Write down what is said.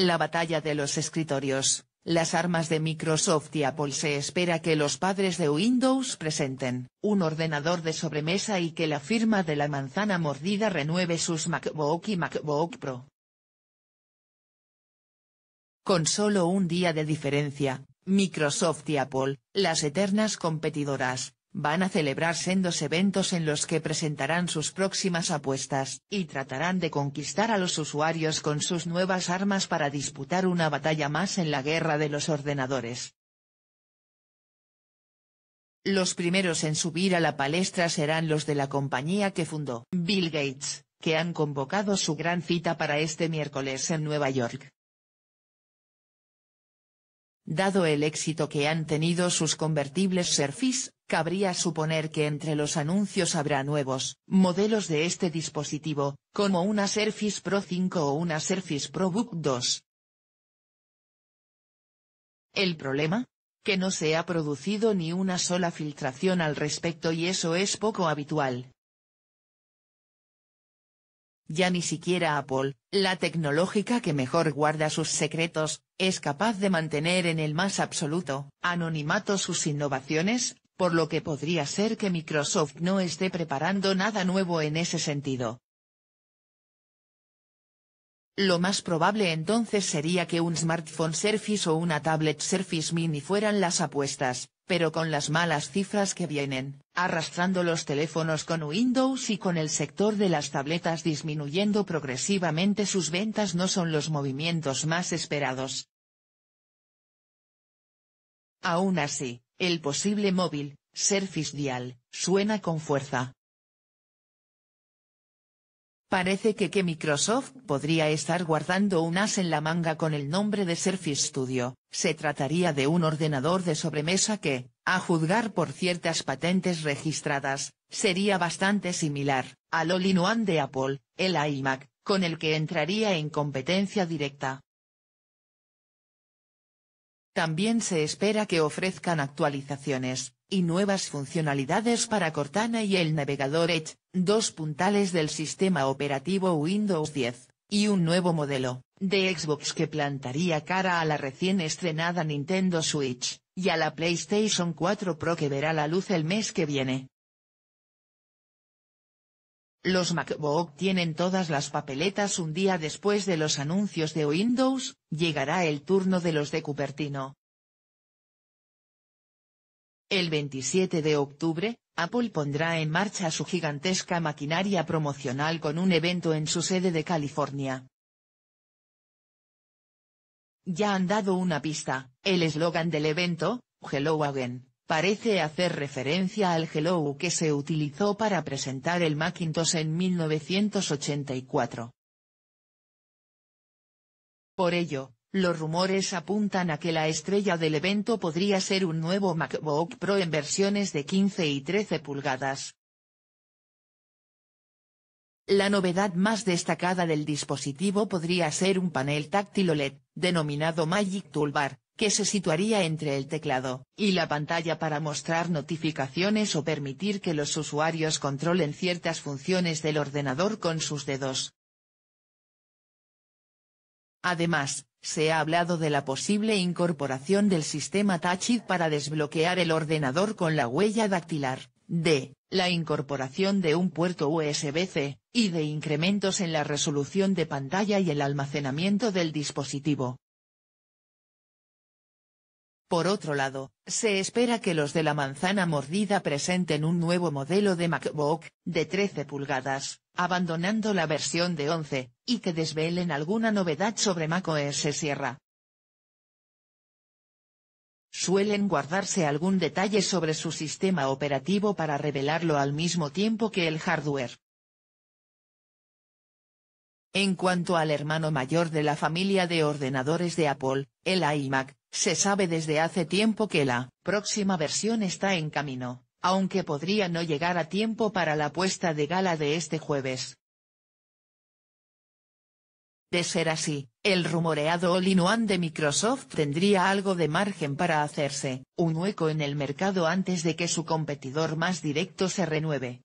La batalla de los escritorios, las armas de Microsoft y Apple se espera que los padres de Windows presenten un ordenador de sobremesa y que la firma de la manzana mordida renueve sus MacBook y MacBook Pro. Con solo un día de diferencia, Microsoft y Apple, las eternas competidoras, Van a celebrar sendos eventos en los que presentarán sus próximas apuestas, y tratarán de conquistar a los usuarios con sus nuevas armas para disputar una batalla más en la guerra de los ordenadores. Los primeros en subir a la palestra serán los de la compañía que fundó Bill Gates, que han convocado su gran cita para este miércoles en Nueva York. Dado el éxito que han tenido sus convertibles Surface, cabría suponer que entre los anuncios habrá nuevos modelos de este dispositivo, como una Surface Pro 5 o una Surface Pro Book 2. ¿El problema? Que no se ha producido ni una sola filtración al respecto y eso es poco habitual. Ya ni siquiera Apple, la tecnológica que mejor guarda sus secretos, es capaz de mantener en el más absoluto anonimato sus innovaciones, por lo que podría ser que Microsoft no esté preparando nada nuevo en ese sentido. Lo más probable entonces sería que un smartphone Surface o una tablet Surface Mini fueran las apuestas, pero con las malas cifras que vienen, arrastrando los teléfonos con Windows y con el sector de las tabletas disminuyendo progresivamente sus ventas no son los movimientos más esperados. Aún así, el posible móvil, Surface Dial, suena con fuerza. Parece que, que Microsoft podría estar guardando un as en la manga con el nombre de Surface Studio, se trataría de un ordenador de sobremesa que, a juzgar por ciertas patentes registradas, sería bastante similar, al all de Apple, el iMac, con el que entraría en competencia directa. También se espera que ofrezcan actualizaciones, y nuevas funcionalidades para Cortana y el navegador Edge, dos puntales del sistema operativo Windows 10, y un nuevo modelo, de Xbox que plantaría cara a la recién estrenada Nintendo Switch, y a la PlayStation 4 Pro que verá la luz el mes que viene. Los MacBook tienen todas las papeletas un día después de los anuncios de Windows, llegará el turno de los de Cupertino. El 27 de octubre, Apple pondrá en marcha su gigantesca maquinaria promocional con un evento en su sede de California. Ya han dado una pista, el eslogan del evento, Hello Again parece hacer referencia al Hello que se utilizó para presentar el Macintosh en 1984. Por ello, los rumores apuntan a que la estrella del evento podría ser un nuevo MacBook Pro en versiones de 15 y 13 pulgadas. La novedad más destacada del dispositivo podría ser un panel táctil OLED, denominado Magic Toolbar, que se situaría entre el teclado y la pantalla para mostrar notificaciones o permitir que los usuarios controlen ciertas funciones del ordenador con sus dedos. Además, se ha hablado de la posible incorporación del sistema TouchID para desbloquear el ordenador con la huella dactilar, de la incorporación de un puerto USB-C, y de incrementos en la resolución de pantalla y el almacenamiento del dispositivo. Por otro lado, se espera que los de la manzana mordida presenten un nuevo modelo de MacBook, de 13 pulgadas, abandonando la versión de 11, y que desvelen alguna novedad sobre macOS Sierra. Suelen guardarse algún detalle sobre su sistema operativo para revelarlo al mismo tiempo que el hardware. En cuanto al hermano mayor de la familia de ordenadores de Apple, el iMac, se sabe desde hace tiempo que la próxima versión está en camino, aunque podría no llegar a tiempo para la puesta de gala de este jueves. De ser así, el rumoreado All-in-One de Microsoft tendría algo de margen para hacerse, un hueco en el mercado antes de que su competidor más directo se renueve.